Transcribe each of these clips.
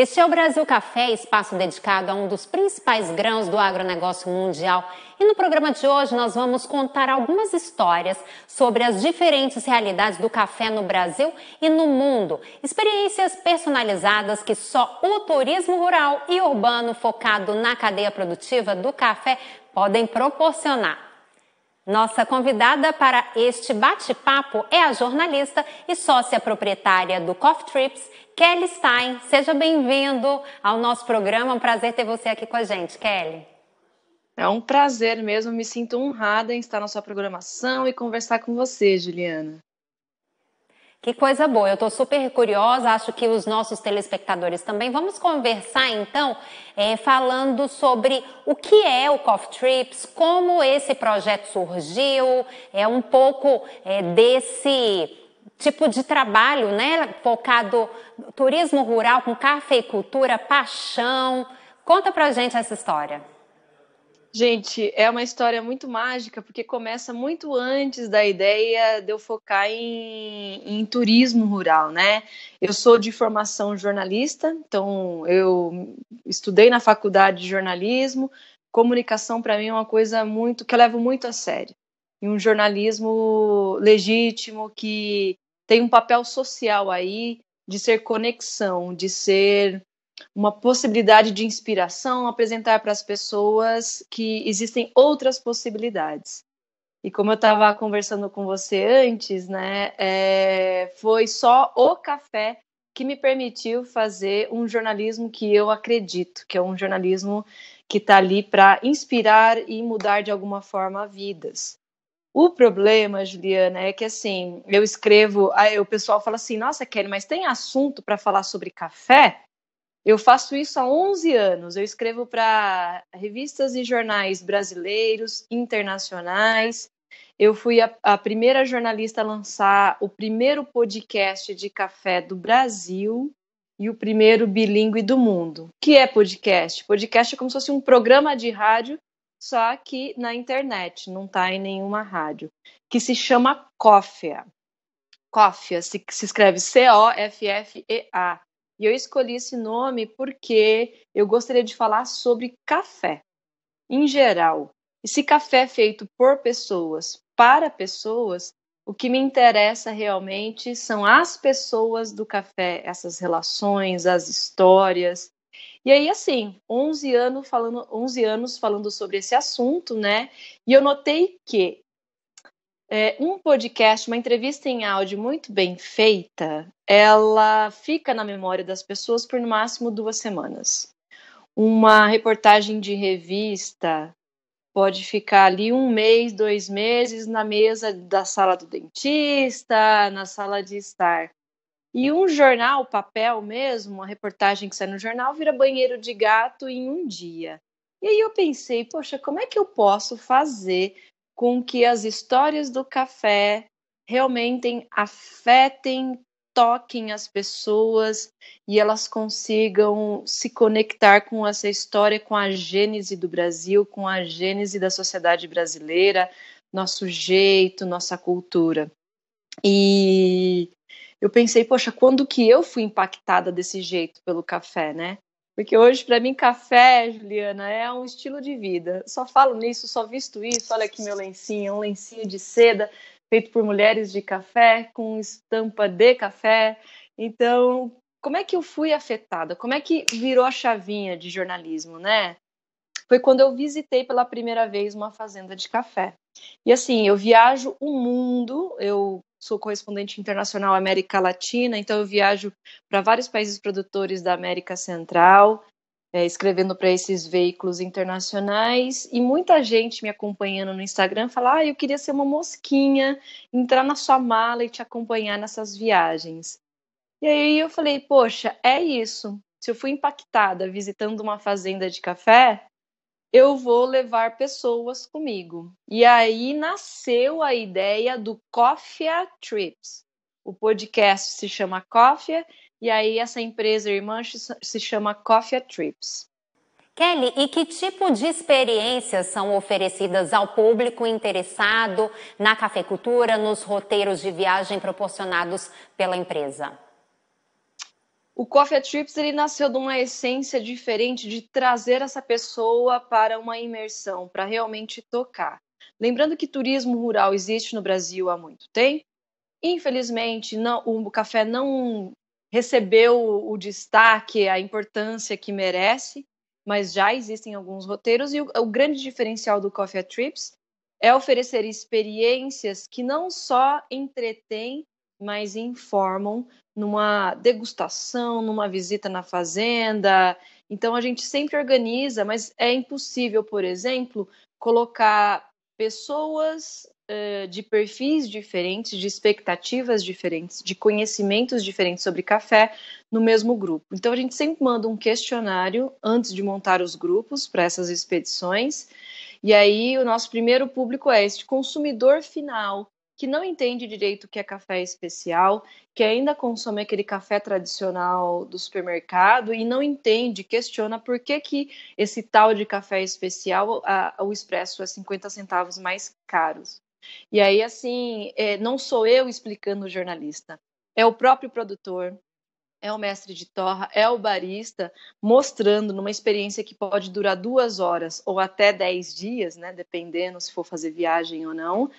Este é o Brasil Café, espaço dedicado a um dos principais grãos do agronegócio mundial. E no programa de hoje nós vamos contar algumas histórias sobre as diferentes realidades do café no Brasil e no mundo. Experiências personalizadas que só o turismo rural e urbano focado na cadeia produtiva do café podem proporcionar. Nossa convidada para este bate-papo é a jornalista e sócia proprietária do Coffee Trips Kelly Stein, seja bem-vindo ao nosso programa. É um prazer ter você aqui com a gente, Kelly. É um prazer mesmo, me sinto honrada em estar na sua programação e conversar com você, Juliana. Que coisa boa, eu estou super curiosa, acho que os nossos telespectadores também. Vamos conversar então, é, falando sobre o que é o Coffee Trips, como esse projeto surgiu, é um pouco é, desse tipo de trabalho, né? Focado turismo rural com cafeicultura, paixão. Conta pra gente essa história. Gente, é uma história muito mágica, porque começa muito antes da ideia de eu focar em, em, turismo rural, né? Eu sou de formação jornalista, então eu estudei na faculdade de jornalismo. Comunicação, para mim, é uma coisa muito que eu levo muito a sério. E um jornalismo legítimo que tem um papel social aí de ser conexão, de ser uma possibilidade de inspiração, apresentar para as pessoas que existem outras possibilidades. E como eu estava conversando com você antes, né, é, foi só o café que me permitiu fazer um jornalismo que eu acredito, que é um jornalismo que está ali para inspirar e mudar de alguma forma vidas. O problema, Juliana, é que assim, eu escrevo, aí o pessoal fala assim: "Nossa, Kelly, mas tem assunto para falar sobre café?" Eu faço isso há 11 anos. Eu escrevo para revistas e jornais brasileiros, internacionais. Eu fui a, a, primeira jornalista a lançar o primeiro podcast de café do Brasil e o primeiro bilíngue do mundo. O que é podcast? Podcast é como se fosse um programa de rádio só que na internet, não está em nenhuma rádio, que se chama Coffea, Coffea, se, se escreve C-O-F-F-E-A. E eu escolhi esse nome porque eu gostaria de falar sobre café em geral. E se café é feito por pessoas, para pessoas, o que me interessa realmente são as pessoas do café, essas relações, as histórias, e aí, assim, 11 anos falando, 11 anos falando sobre esse assunto, né? E eu notei que é, um podcast, uma entrevista em áudio muito bem feita, ela fica na memória das pessoas por no máximo duas semanas. Uma reportagem de revista pode ficar ali um mês, dois meses na mesa da sala do dentista, na sala de estar. E um jornal, papel mesmo, uma reportagem que sai no jornal, vira banheiro de gato em um dia. E aí eu pensei, poxa, como é que eu posso fazer com que as histórias do café realmente afetem, toquem as pessoas e elas consigam se conectar com essa história, com a gênese do Brasil, com a gênese da sociedade brasileira, nosso jeito, nossa cultura. E eu pensei, poxa, quando que eu fui impactada desse jeito pelo café, né? Porque hoje, para mim, café, Juliana, é um estilo de vida. Só falo nisso, só visto isso. Olha aqui meu lencinho, um lencinho de seda feito por mulheres de café, com estampa de café. Então, como é que eu fui afetada? Como é que virou a chavinha de jornalismo, né? Foi quando eu visitei pela primeira vez uma fazenda de café. E assim, eu viajo o mundo, eu sou correspondente internacional América Latina, então eu viajo para vários países produtores da América Central, é, escrevendo para esses veículos internacionais, e muita gente me acompanhando no Instagram fala: ah, eu queria ser uma mosquinha, entrar na sua mala e te acompanhar nessas viagens. E aí eu falei: poxa, é isso. Se eu fui impactada visitando uma fazenda de café, eu vou levar pessoas comigo. E aí nasceu a ideia do Coffee Trips. O podcast se chama Coffee e aí essa empresa irmã se chama Coffee Trips. Kelly, e que tipo de experiências são oferecidas ao público interessado na cafeicultura, nos roteiros de viagem proporcionados pela empresa? O Coffee Trips ele nasceu de uma essência diferente de trazer essa pessoa para uma imersão, para realmente tocar. Lembrando que turismo rural existe no Brasil há muito tempo. Infelizmente, não, o café não recebeu o destaque, a importância que merece, mas já existem alguns roteiros e o, o grande diferencial do Coffee Trips é oferecer experiências que não só entretêm, mas informam numa degustação, numa visita na fazenda. Então a gente sempre organiza, mas é impossível, por exemplo, colocar pessoas uh, de perfis diferentes, de expectativas diferentes, de conhecimentos diferentes sobre café no mesmo grupo. Então a gente sempre manda um questionário antes de montar os grupos para essas expedições. E aí o nosso primeiro público é este consumidor final que não entende direito o que é café especial, que ainda consome aquele café tradicional do supermercado e não entende, questiona por que, que esse tal de café especial, a, o expresso é 50 centavos mais caros. E aí, assim, é, não sou eu explicando o jornalista, é o próprio produtor, é o mestre de torra, é o barista, mostrando numa experiência que pode durar duas horas ou até dez dias, né, dependendo se for fazer viagem ou não,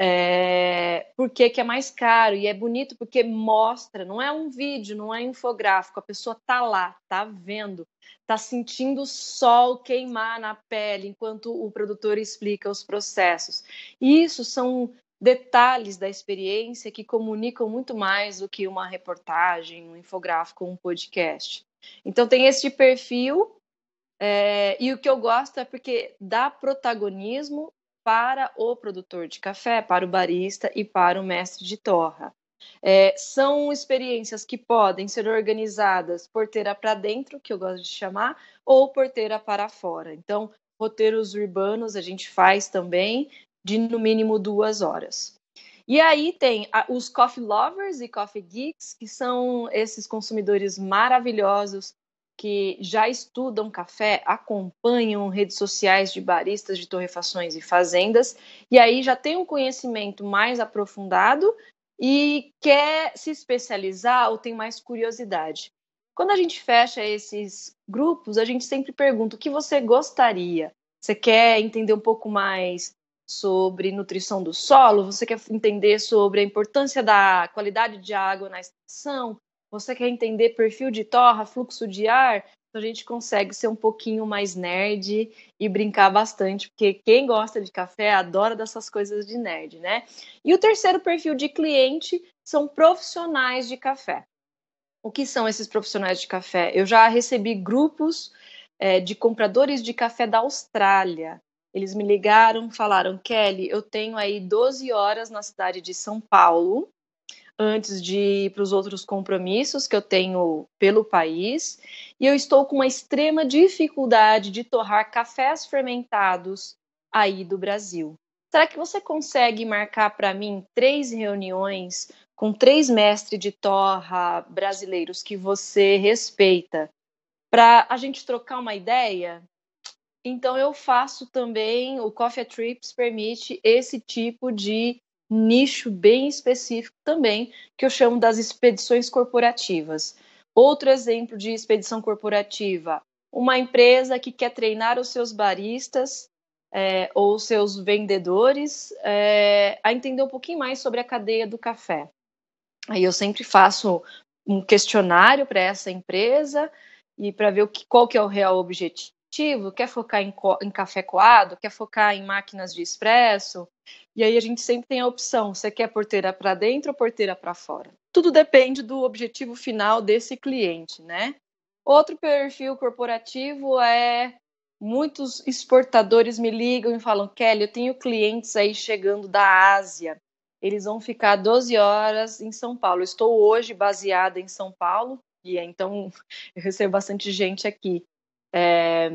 é, porque que é mais caro e é bonito porque mostra, não é um vídeo, não é infográfico, a pessoa tá lá, tá vendo, tá sentindo o sol queimar na pele enquanto o produtor explica os processos. E isso são detalhes da experiência que comunicam muito mais do que uma reportagem, um infográfico, um podcast. Então tem esse perfil é, e o que eu gosto é porque dá protagonismo para o produtor de café, para o barista e para o mestre de torra. É, são experiências que podem ser organizadas porteira para dentro, que eu gosto de chamar, ou porteira para fora. Então, roteiros urbanos a gente faz também de no mínimo duas horas. E aí tem os coffee lovers e coffee geeks, que são esses consumidores maravilhosos que já estudam café, acompanham redes sociais de baristas de torrefações e fazendas, e aí já tem um conhecimento mais aprofundado e quer se especializar ou tem mais curiosidade. Quando a gente fecha esses grupos, a gente sempre pergunta o que você gostaria. Você quer entender um pouco mais sobre nutrição do solo? Você quer entender sobre a importância da qualidade de água na estação? Você quer entender perfil de torra, fluxo de ar? Então a gente consegue ser um pouquinho mais nerd e brincar bastante, porque quem gosta de café adora dessas coisas de nerd, né? E o terceiro perfil de cliente são profissionais de café. O que são esses profissionais de café? Eu já recebi grupos é, de compradores de café da Austrália. Eles me ligaram, falaram: Kelly, eu tenho aí 12 horas na cidade de São Paulo antes de ir para os outros compromissos que eu tenho pelo país, e eu estou com uma extrema dificuldade de torrar cafés fermentados aí do Brasil. Será que você consegue marcar para mim três reuniões com três mestres de torra brasileiros que você respeita para a gente trocar uma ideia? Então eu faço também, o Coffee Trips permite esse tipo de nicho bem específico também, que eu chamo das expedições corporativas. Outro exemplo de expedição corporativa: uma empresa que quer treinar os seus baristas é, ou seus vendedores é, a entender um pouquinho mais sobre a cadeia do café. Aí eu sempre faço um questionário para essa empresa e para ver o que, qual que é o real objetivo criativo, quer focar em, em café coado, quer focar em máquinas de expresso. E aí a gente sempre tem a opção: você quer porteira para dentro ou porteira para fora? Tudo depende do objetivo final desse cliente, né? Outro perfil corporativo é muitos exportadores me ligam e falam: Kelly, eu tenho clientes aí chegando da Ásia. Eles vão ficar 12 horas em São Paulo. estou hoje baseada em São Paulo, e é, então eu recebo bastante gente aqui. É,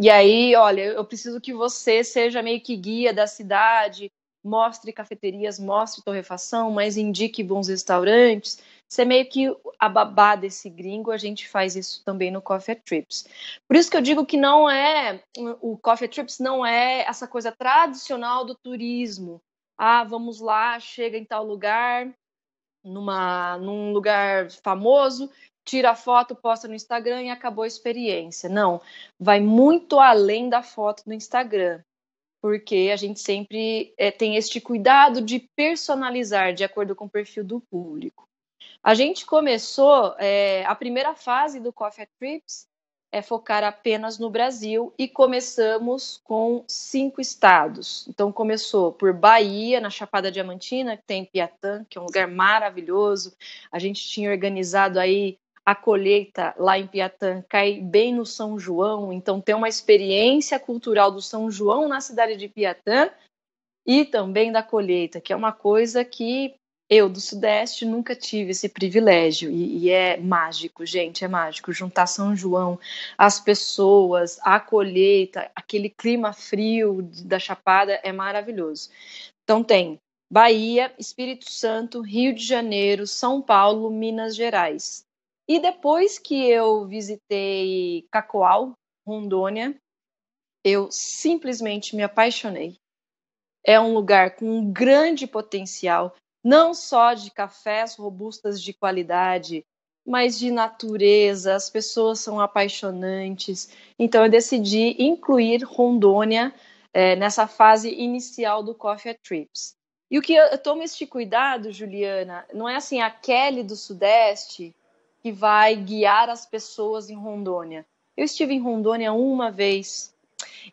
e aí, olha, eu preciso que você seja meio que guia da cidade, mostre cafeterias, mostre torrefação, mas indique bons restaurantes. Você é meio que a babá desse gringo, a gente faz isso também no Coffee Trips. Por isso que eu digo que não é o Coffee Trips não é essa coisa tradicional do turismo. Ah, vamos lá, chega em tal lugar, numa, num lugar famoso tira a foto, posta no Instagram e acabou a experiência. Não, vai muito além da foto no Instagram, porque a gente sempre é, tem este cuidado de personalizar de acordo com o perfil do público. A gente começou é, a primeira fase do Coffee Trips é focar apenas no Brasil e começamos com cinco estados. Então começou por Bahia, na Chapada Diamantina, que tem Piatã, que é um lugar maravilhoso. A gente tinha organizado aí a colheita lá em Piatã cai bem no São João, então tem uma experiência cultural do São João na cidade de Piatã e também da colheita, que é uma coisa que eu do Sudeste nunca tive esse privilégio e, e é mágico, gente, é mágico juntar São João, as pessoas, a colheita, aquele clima frio da Chapada é maravilhoso. Então tem Bahia, Espírito Santo, Rio de Janeiro, São Paulo, Minas Gerais. E depois que eu visitei Cacoal, Rondônia, eu simplesmente me apaixonei. É um lugar com um grande potencial, não só de cafés robustas de qualidade, mas de natureza, as pessoas são apaixonantes. Então eu decidi incluir Rondônia é, nessa fase inicial do Coffee Trips. E o que eu, eu tomo este cuidado, Juliana, não é assim a Kelly do Sudeste que vai guiar as pessoas em Rondônia. Eu estive em Rondônia uma vez.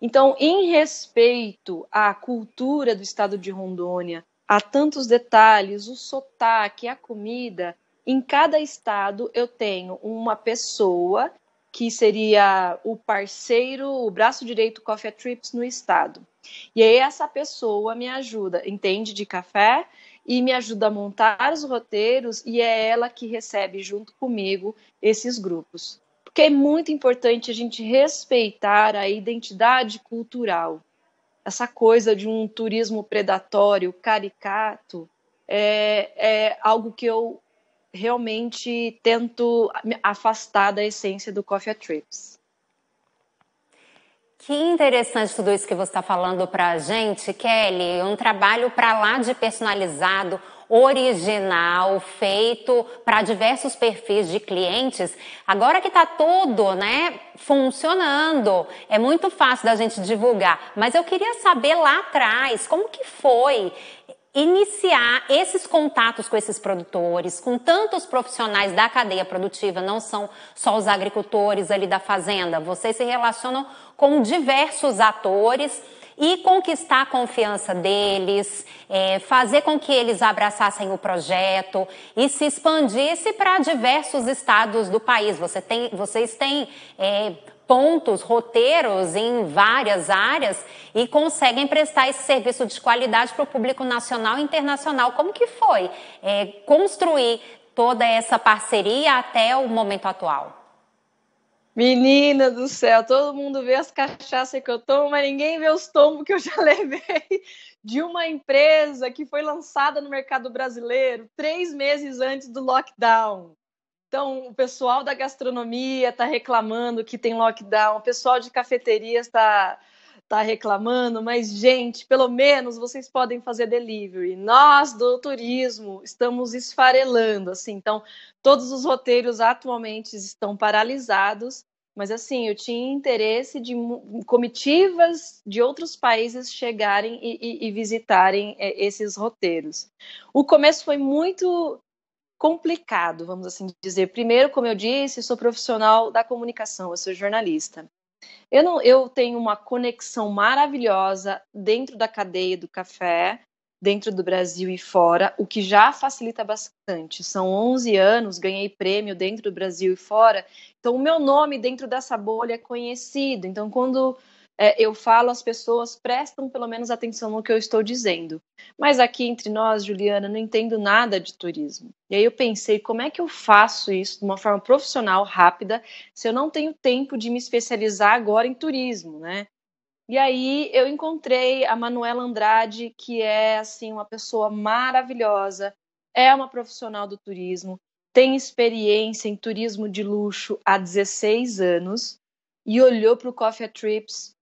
Então, em respeito à cultura do estado de Rondônia, há tantos detalhes, o sotaque, a comida, em cada estado eu tenho uma pessoa que seria o parceiro, o braço direito Coffee Trips no estado. E aí essa pessoa me ajuda, entende de café, e me ajuda a montar os roteiros e é ela que recebe junto comigo esses grupos. Porque é muito importante a gente respeitar a identidade cultural. Essa coisa de um turismo predatório, caricato, é, é algo que eu realmente tento afastar da essência do Coffee Trips. Que interessante tudo isso que você está falando para a gente, Kelly. Um trabalho para lá de personalizado, original, feito para diversos perfis de clientes. Agora que está tudo, né, funcionando, é muito fácil da gente divulgar. Mas eu queria saber lá atrás, como que foi iniciar esses contatos com esses produtores, com tantos profissionais da cadeia produtiva, não são só os agricultores ali da fazenda. Vocês se relacionam com diversos atores e conquistar a confiança deles, é, fazer com que eles abraçassem o projeto e se expandisse para diversos estados do país. Você tem, vocês têm é, pontos, roteiros em várias áreas e conseguem prestar esse serviço de qualidade para o público nacional e internacional. Como que foi é, construir toda essa parceria até o momento atual? Menina do céu, todo mundo vê as cachaças que eu tomo, mas ninguém vê os tombos que eu já levei de uma empresa que foi lançada no mercado brasileiro três meses antes do lockdown. Então, o pessoal da gastronomia está reclamando que tem lockdown, o pessoal de cafeterias está tá reclamando, mas, gente, pelo menos vocês podem fazer delivery. Nós do turismo estamos esfarelando, assim, então todos os roteiros atualmente estão paralisados, mas assim, eu tinha interesse de comitivas de outros países chegarem e, e, e visitarem é, esses roteiros. O começo foi muito complicado, vamos assim dizer. Primeiro, como eu disse, sou profissional da comunicação, eu sou jornalista. Eu, não, eu tenho uma conexão maravilhosa dentro da cadeia do café, dentro do Brasil e fora, o que já facilita bastante. São 11 anos, ganhei prêmio dentro do Brasil e fora, então o meu nome dentro dessa bolha é conhecido. Então, quando é, eu falo, as pessoas prestam pelo menos atenção no que eu estou dizendo. Mas aqui entre nós, Juliana, não entendo nada de turismo. E aí eu pensei, como é que eu faço isso de uma forma profissional, rápida, se eu não tenho tempo de me especializar agora em turismo, né? E aí eu encontrei a Manuela Andrade, que é assim uma pessoa maravilhosa, é uma profissional do turismo, tem experiência em turismo de luxo há 16 anos e olhou para o Coffee Trips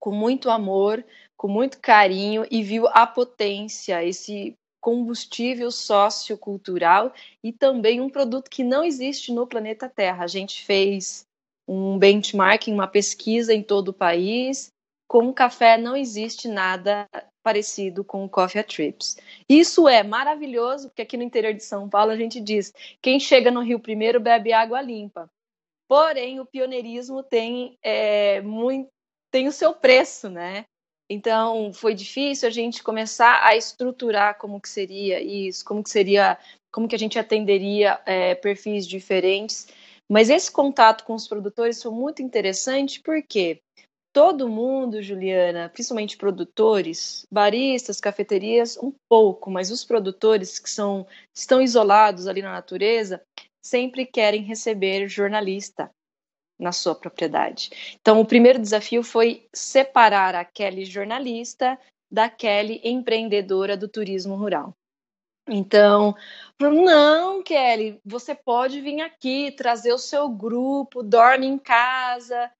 com muito amor, com muito carinho e viu a potência, esse combustível sociocultural e também um produto que não existe no planeta Terra. A gente fez um benchmarking, uma pesquisa em todo o país. Com o café não existe nada parecido com o Coffee Trips. Isso é maravilhoso, porque aqui no interior de São Paulo a gente diz: quem chega no Rio primeiro bebe água limpa. Porém, o pioneirismo tem é, eh, muito tem o seu preço, né? Então, foi difícil a gente começar a estruturar como que seria isso, como que seria, como que a gente atenderia é, perfis diferentes. Mas esse contato com os produtores foi muito interessante porque todo mundo, Juliana, principalmente produtores, baristas, cafeterias, um pouco, mas os produtores que são estão isolados ali na natureza sempre querem receber jornalista, na sua propriedade. Então, o primeiro desafio foi separar a Kelly jornalista da Kelly empreendedora do turismo rural. Então, não, Kelly, você pode vir aqui, trazer o seu grupo, dorme em casa.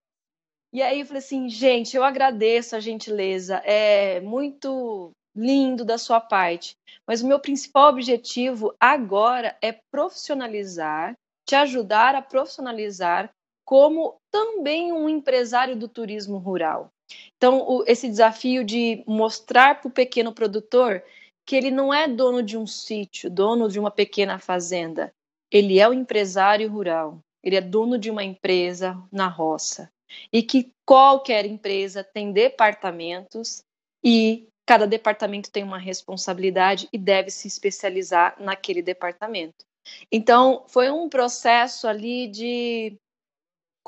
E aí eu falei assim, gente, eu agradeço a gentileza, é muito lindo da sua parte, mas o meu principal objetivo agora é profissionalizar, te ajudar a profissionalizar como também um empresário do turismo rural. Então, o, esse desafio de mostrar para o pequeno produtor que ele não é dono de um sítio, dono de uma pequena fazenda. Ele é o um empresário rural, ele é dono de uma empresa na roça. E que qualquer empresa tem departamentos e cada departamento tem uma responsabilidade e deve se especializar naquele departamento. Então, foi um processo ali de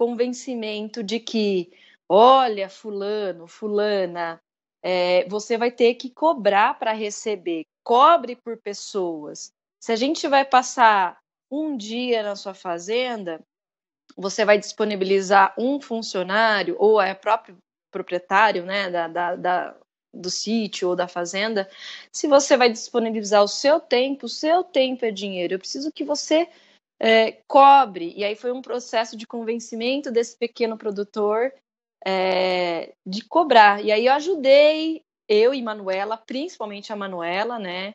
convencimento de que, olha, fulano, fulana, é, você vai ter que cobrar para receber, cobre por pessoas. Se a gente vai passar um dia na sua fazenda, você vai disponibilizar um funcionário ou é próprio proprietário né, da, da, da, do sítio ou da fazenda, se você vai disponibilizar o seu tempo, o seu tempo é dinheiro. Eu preciso que você é, cobre. E aí foi um processo de convencimento desse pequeno produtor é, de cobrar. E aí eu ajudei, eu e Manuela, principalmente a Manuela, né?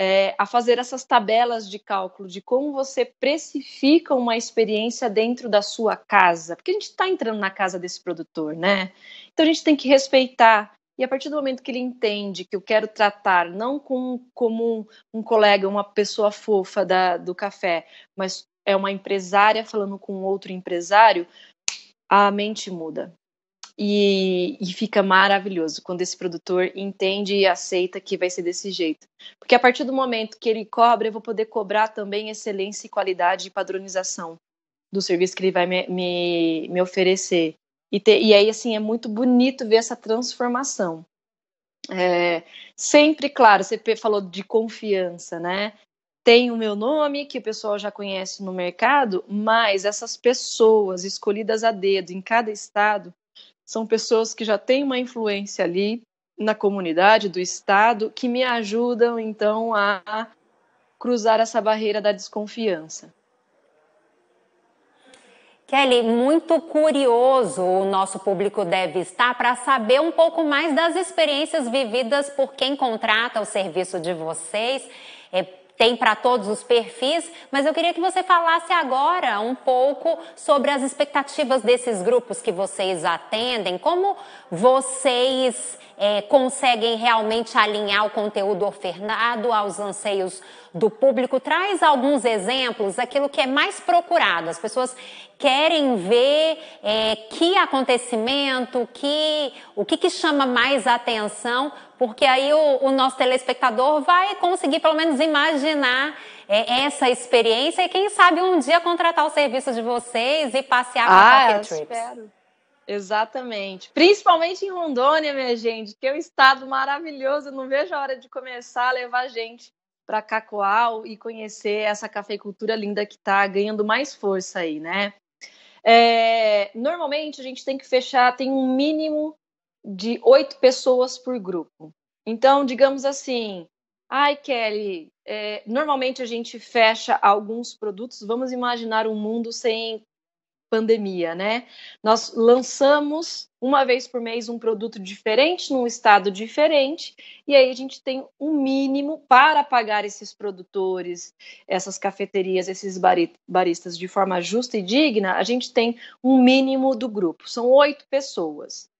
É, a fazer essas tabelas de cálculo de como você precifica uma experiência dentro da sua casa, porque a gente está entrando na casa desse produtor, né? Então a gente tem que respeitar e a partir do momento que ele entende que eu quero tratar não com, como um, um colega, uma pessoa fofa da, do café, mas é uma empresária falando com outro empresário, a mente muda. E, e, fica maravilhoso quando esse produtor entende e aceita que vai ser desse jeito. Porque a partir do momento que ele cobra, eu vou poder cobrar também excelência e qualidade e padronização do serviço que ele vai me, me, me oferecer. E, ter, e aí, assim, é muito bonito ver essa transformação. É, sempre, claro, você falou de confiança, né? Tem o meu nome, que o pessoal já conhece no mercado, mas essas pessoas escolhidas a dedo em cada estado são pessoas que já têm uma influência ali na comunidade, do estado, que me ajudam, então, a cruzar essa barreira da desconfiança. Kelly, muito curioso o nosso público deve estar para saber um pouco mais das experiências vividas por quem contrata o serviço de vocês. É, tem para todos os perfis, mas eu queria que você falasse agora um pouco sobre as expectativas desses grupos que vocês atendem, como vocês é, conseguem realmente alinhar o conteúdo ofertado aos anseios do público. Traz alguns exemplos daquilo que é mais procurado, as pessoas querem ver é, que acontecimento, que, o que, que chama mais atenção, porque aí o, o, nosso telespectador vai conseguir pelo menos imaginar é, essa experiência e quem sabe um dia contratar o serviço de vocês e passear com ah, a Pocket Trips. Espero. Exatamente. Principalmente em Rondônia, minha gente, que é um estado maravilhoso. Eu não vejo a hora de começar a levar gente para Cacoal e conhecer essa cafeicultura linda que está ganhando mais força aí, né? É, normalmente a gente tem que fechar, tem um mínimo de oito pessoas por grupo. Então, digamos assim, ai Kelly, é, normalmente a gente fecha alguns produtos. Vamos imaginar um mundo sem pandemia, né? Nós lançamos uma vez por mês um produto diferente, num estado diferente, e aí a gente tem um mínimo para pagar esses produtores, essas cafeterias, esses baristas de forma justa e digna, a gente tem um mínimo do grupo, são oito pessoas.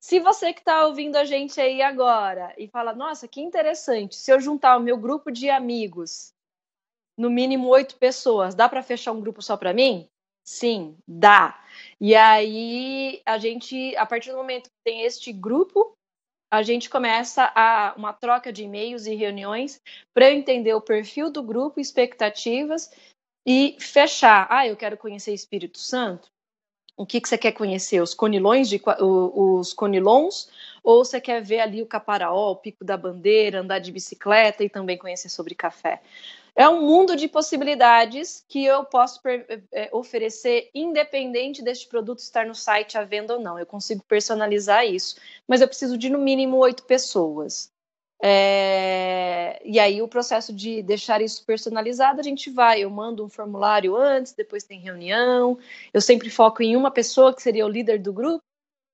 Se você que está ouvindo a gente aí agora e fala, nossa, que interessante, se eu juntar o meu grupo de amigos, no mínimo oito pessoas, dá para fechar um grupo só para mim? Sim, dá. E aí a gente, a partir do momento que tem este grupo, a gente começa a uma troca de e-mails e reuniões para entender o perfil do grupo, expectativas e fechar. Ah, eu quero conhecer Espírito Santo. O que, que você quer conhecer? Os conilões de os conilons ou você quer ver ali o caparaó, o pico da bandeira, andar de bicicleta e também conhecer sobre café? É um mundo de possibilidades que eu posso eh, eh, oferecer, independente deste produto estar no site à venda ou não. Eu consigo personalizar isso, mas eu preciso de no mínimo oito pessoas. É... E aí, o processo de deixar isso personalizado, a gente vai. Eu mando um formulário antes, depois tem reunião. Eu sempre foco em uma pessoa, que seria o líder do grupo,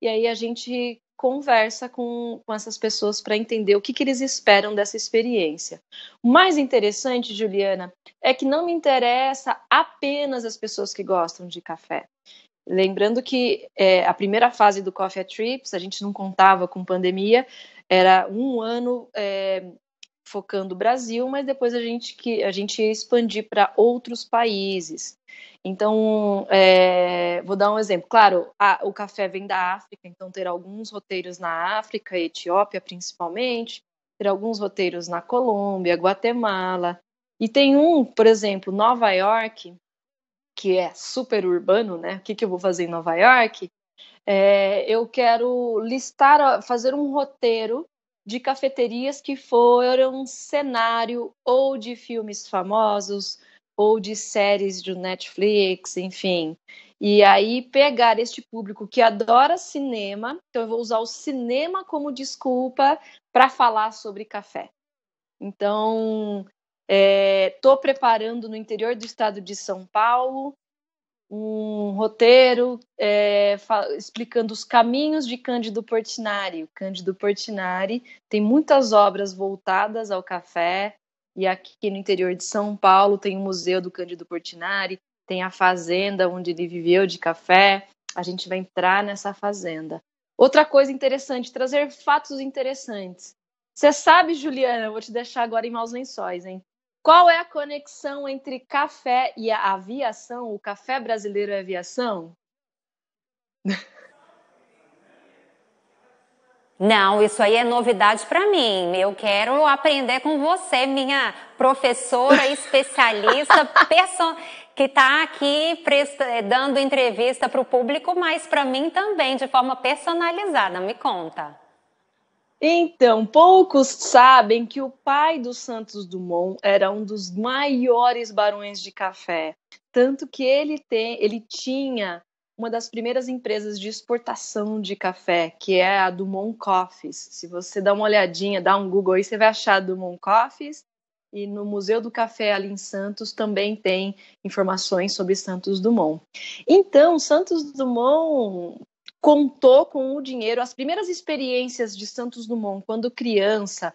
e aí a gente conversa com, com essas pessoas para entender o que, que eles esperam dessa experiência. O mais interessante, Juliana, é que não me interessa apenas as pessoas que gostam de café. Lembrando que é, a primeira fase do Coffee Trips, a gente não contava com pandemia, era um ano é, focando o Brasil, mas depois a gente que a gente ia expandir para outros países. Então, é, vou dar um exemplo. Claro, a, o café vem da África, então ter alguns roteiros na África, Etiópia principalmente, ter alguns roteiros na Colômbia, Guatemala. E tem um, por exemplo, Nova York, que é super urbano, né? O que, que eu vou fazer em Nova York? É, eu quero listar, fazer um roteiro de cafeterias que foram cenário ou de filmes famosos ou de séries do Netflix, enfim. E aí pegar este público que adora cinema, então eu vou usar o cinema como desculpa para falar sobre café. Então, estou eh, é, preparando no interior do estado de São Paulo um roteiro é, explicando os caminhos de Cândido Portinari. O Cândido Portinari tem muitas obras voltadas ao café, e aqui no interior de São Paulo tem o Museu do Cândido Portinari, tem a fazenda onde ele viveu de café. A gente vai entrar nessa fazenda. Outra coisa interessante, trazer fatos interessantes. Você sabe, Juliana, eu vou te deixar agora em maus lençóis, hein? Qual é a conexão entre café e a aviação? O café brasileiro é aviação? Não, isso aí é novidade para mim. Eu quero aprender com você, minha professora especialista, pessoa que está aqui eh, dando entrevista para o público, mas para mim também, de forma personalizada. Me conta. Então, poucos sabem que o pai do Santos Dumont era um dos maiores barões de café, tanto que ele tem, ele tinha uma das primeiras empresas de exportação de café, que é a Dumont Coffees. Se você dá uma olhadinha, dá um Google aí, você vai achar a Dumont Coffees. E no Museu do Café ali em Santos também tem informações sobre Santos Dumont. Então, Santos Dumont contou com o dinheiro. As primeiras experiências de Santos Dumont, quando criança,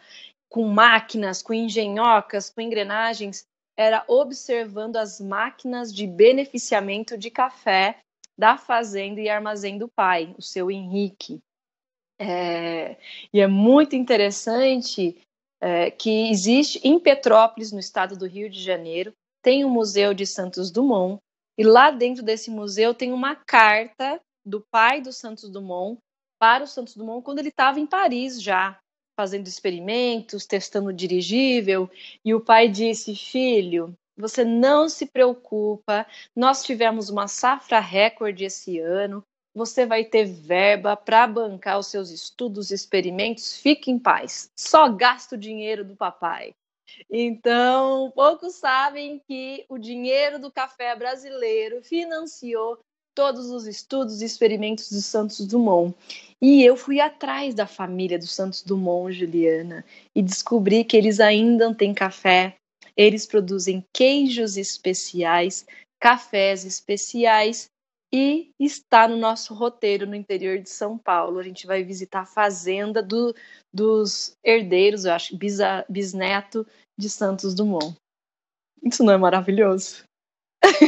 com máquinas, com engenhocas, com engrenagens, era observando as máquinas de beneficiamento de café da fazenda e armazém do pai, o seu Henrique. É, e é muito interessante é, que existe em Petrópolis, no estado do Rio de Janeiro, tem o um Museu de Santos Dumont, e lá dentro desse museu tem uma carta do pai do Santos Dumont para o Santos Dumont quando ele estava em Paris já, fazendo experimentos, testando dirigível, e o pai disse: "Filho, você não se preocupa, nós tivemos uma safra recorde esse ano, você vai ter verba para bancar os seus estudos, experimentos, fique em paz. Só gasta o dinheiro do papai." Então, poucos sabem que o dinheiro do café brasileiro financiou todos os estudos e experimentos de Santos Dumont. E eu fui atrás da família do Santos Dumont, Juliana, e descobri que eles ainda têm café, eles produzem queijos especiais, cafés especiais e está no nosso roteiro no interior de São Paulo. A gente vai visitar a fazenda do, dos herdeiros, eu acho, bisa, bisneto de Santos Dumont. Isso não é maravilhoso?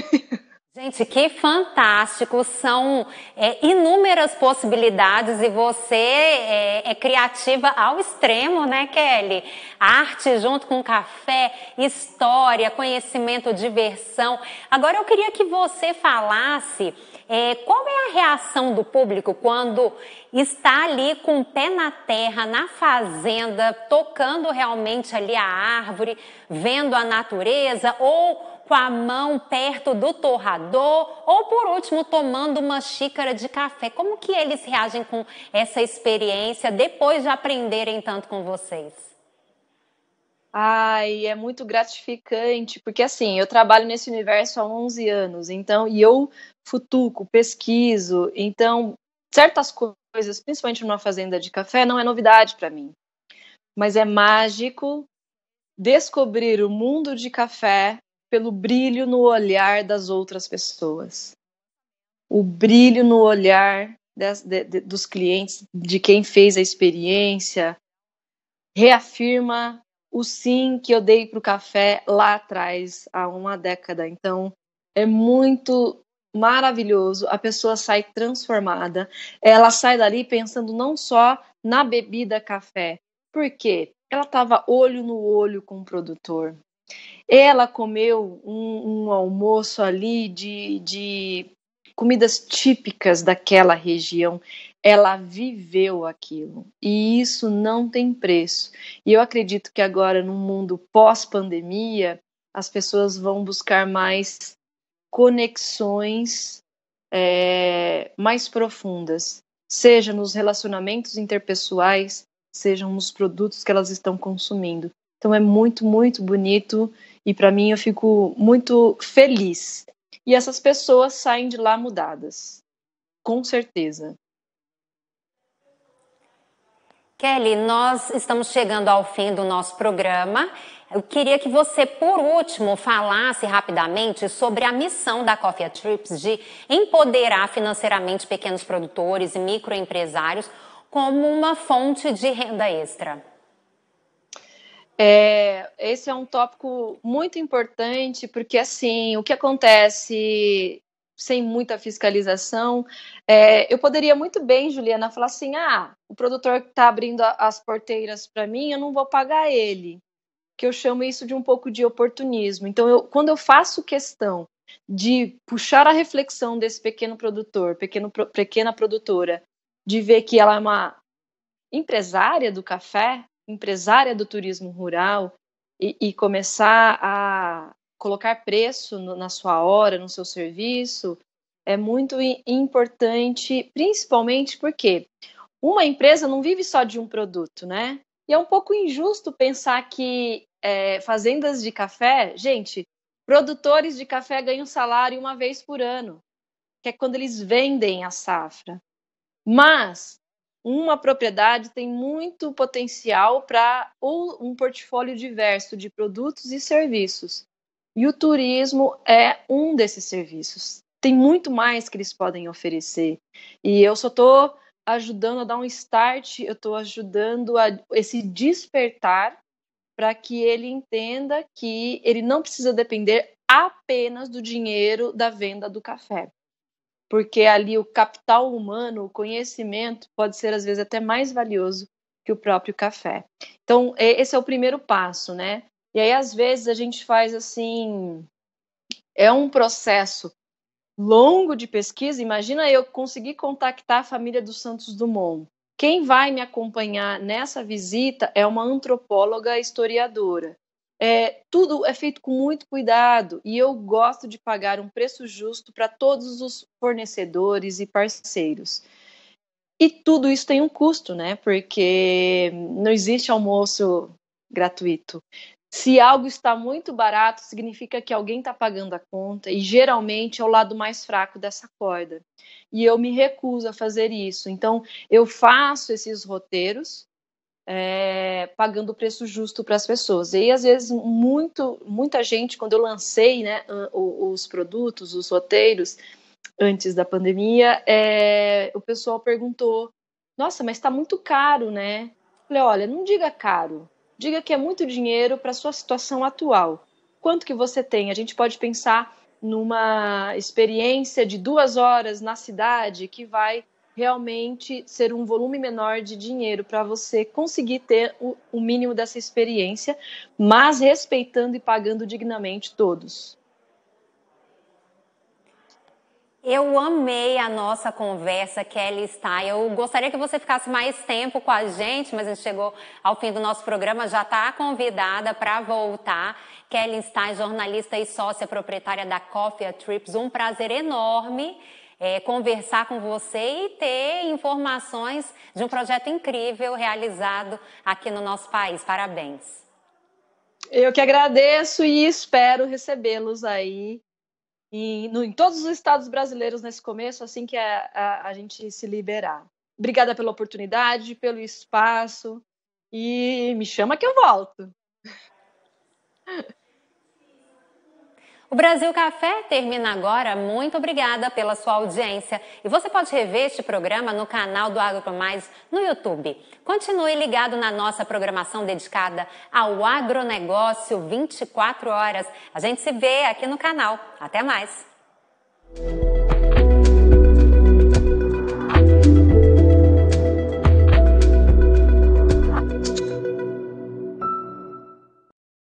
Gente, que fantástico! São é, inúmeras possibilidades e você é, é, criativa ao extremo, né, Kelly? Arte junto com café, história, conhecimento, diversão. Agora eu queria que você falasse é, qual é a reação do público quando está ali com o pé na terra, na fazenda, tocando realmente ali a árvore, vendo a natureza ou com a mão perto do torrador ou, por último, tomando uma xícara de café. Como que eles reagem com essa experiência depois de aprenderem tanto com vocês? Ai, é muito gratificante, porque assim, eu trabalho nesse universo há 11 anos, então, e eu futuco, pesquiso, então, certas coisas, principalmente numa fazenda de café, não é novidade para mim. Mas é mágico descobrir o mundo de café pelo brilho no olhar das outras pessoas. O brilho no olhar das, de, de, dos clientes, de quem fez a experiência, reafirma o sim que eu dei para o café lá atrás, há uma década. Então, é muito maravilhoso. A pessoa sai transformada. Ela sai dali pensando não só na bebida café, porque ela estava olho no olho com o produtor. Ela comeu um, um almoço ali de, de comidas típicas daquela região. Ela viveu aquilo e isso não tem preço. E eu acredito que agora, no mundo pós-pandemia, as pessoas vão buscar mais conexões é, mais profundas, seja nos relacionamentos interpessoais, sejam nos produtos que elas estão consumindo. Então é muito, muito bonito e para mim eu fico muito feliz. E essas pessoas saem de lá mudadas. Com certeza. Kelly, nós estamos chegando ao fim do nosso programa. Eu queria que você, por último, falasse rapidamente sobre a missão da Coffee Trips de empoderar financeiramente pequenos produtores e microempresários como uma fonte de renda extra. É, esse é um tópico muito importante, porque assim, o que acontece sem muita fiscalização, é, eu poderia muito bem, Juliana, falar assim: ah, o produtor que está abrindo a, as porteiras para mim, eu não vou pagar ele. Que eu chamo isso de um pouco de oportunismo. Então, eu, quando eu faço questão de puxar a reflexão desse pequeno produtor, pequeno, pequena produtora, de ver que ela é uma empresária do café, empresária do turismo rural e, e começar a colocar preço no, na sua hora, no seu serviço, é muito importante, principalmente porque uma empresa não vive só de um produto, né? E é um pouco injusto pensar que é, fazendas de café, gente, produtores de café ganham salário uma vez por ano, que é quando eles vendem a safra. Mas uma propriedade tem muito potencial para um portfólio diverso de produtos e serviços. E o turismo é um desses serviços. Tem muito mais que eles podem oferecer. E eu só estou ajudando a dar um start, eu estou ajudando a esse despertar para que ele entenda que ele não precisa depender apenas do dinheiro da venda do café porque ali o capital humano, o conhecimento, pode ser às vezes até mais valioso que o próprio café. Então, é, esse é o primeiro passo, né? E aí, às vezes, a gente faz assim. É um processo longo de pesquisa. Imagina eu conseguir contactar a família dos Santos Dumont. Quem vai me acompanhar nessa visita é uma antropóloga historiadora. É, tudo é feito com muito cuidado e eu gosto de pagar um preço justo para todos os fornecedores e parceiros. E tudo isso tem um custo, né? Porque não existe almoço gratuito. Se algo está muito barato, significa que alguém está pagando a conta e geralmente é o lado mais fraco dessa corda. E eu me recuso a fazer isso. Então, eu faço esses roteiros é, pagando o preço justo para as pessoas. E às vezes, muito, muita gente, quando eu lancei né, os produtos, os roteiros, antes da pandemia, é, o pessoal perguntou: nossa, mas está muito caro, né? Eu falei: olha, não diga caro, diga que é muito dinheiro para sua situação atual. Quanto que você tem? A gente pode pensar numa experiência de duas horas na cidade que vai realmente ser um volume menor de dinheiro para você conseguir ter o, o, mínimo dessa experiência, mas respeitando e pagando dignamente todos. Eu amei a nossa conversa, Kelly Stein. Eu gostaria que você ficasse mais tempo com a gente, mas a gente chegou ao fim do nosso programa, já está convidada para voltar. Kelly Stein, jornalista e sócia proprietária da Coffee Trips. Um prazer enorme é, conversar com você e ter informações de um projeto incrível realizado aqui no nosso país. Parabéns. Eu que agradeço e espero recebê-los aí em, no, em, todos os estados brasileiros nesse começo, assim que a, a, a gente se liberar. Obrigada pela oportunidade, pelo espaço e me chama que eu volto. O Brasil Café termina agora. Muito obrigada pela sua audiência. E você pode rever este programa no canal do Agro Mais no YouTube. Continue ligado na nossa programação dedicada ao agronegócio 24 horas. A gente se vê aqui no canal. Até mais.